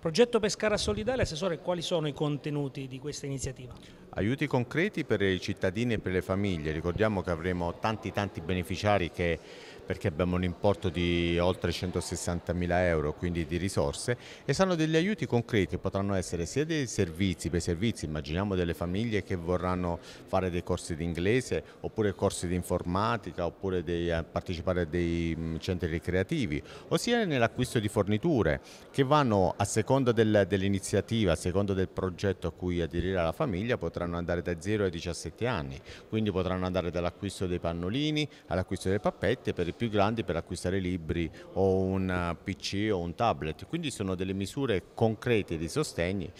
Progetto Pescara Solidale, Assessore, quali sono i contenuti di questa iniziativa? Aiuti concreti per i cittadini e per le famiglie, ricordiamo che avremo tanti tanti beneficiari che, perché abbiamo un importo di oltre 160 mila euro, quindi di risorse, e saranno degli aiuti concreti che potranno essere sia dei servizi, per servizi, immaginiamo delle famiglie che vorranno fare dei corsi di inglese, oppure corsi di informatica, oppure dei, eh, partecipare a dei mm, centri ricreativi, ossia nell'acquisto di forniture che vanno a seconda del, dell'iniziativa, a seconda del progetto a cui aderire la famiglia, potranno potranno andare da 0 ai 17 anni, quindi potranno andare dall'acquisto dei pannolini all'acquisto delle pappette per i più grandi per acquistare libri o un eh, PC o un tablet, quindi sono delle misure concrete di sostegno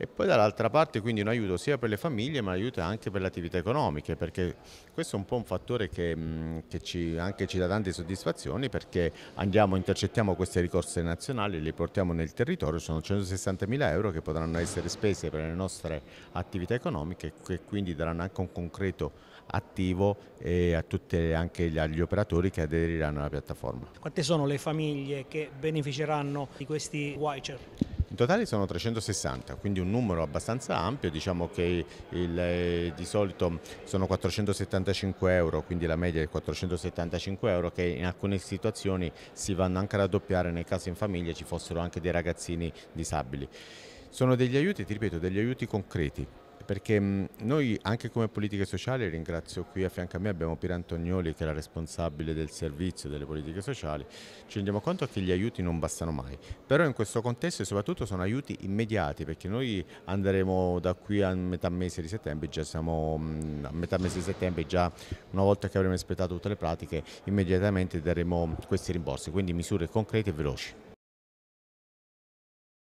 e poi dall'altra parte quindi un aiuto sia per le famiglie ma aiuto anche per le attività economiche perché questo è un po' un fattore che, mm, che ci, anche ci dà tante soddisfazioni perché andiamo, intercettiamo queste ricorse nazionali, le portiamo nel territorio, sono 160.000 euro che potranno essere spese per le nostre attività economiche che quindi daranno anche un concreto attivo e a tutti anche gli, agli operatori che aderiranno alla piattaforma. Quante sono le famiglie che beneficeranno di questi voucher? totale sono 360, quindi un numero abbastanza ampio, diciamo che il, eh, di solito sono 475 euro, quindi la media è 475 euro che in alcune situazioni si vanno anche a raddoppiare nel caso in famiglia ci fossero anche dei ragazzini disabili. Sono degli aiuti, ti ripeto, degli aiuti concreti perché noi anche come politiche sociali, ringrazio qui a fianco a me abbiamo Pier Antonioli che è la responsabile del servizio delle politiche sociali, ci rendiamo conto che gli aiuti non bastano mai, però in questo contesto soprattutto sono aiuti immediati perché noi andremo da qui a metà mese di settembre, già siamo a metà mese di settembre, già una volta che avremo espletato tutte le pratiche immediatamente daremo questi rimborsi, quindi misure concrete e veloci.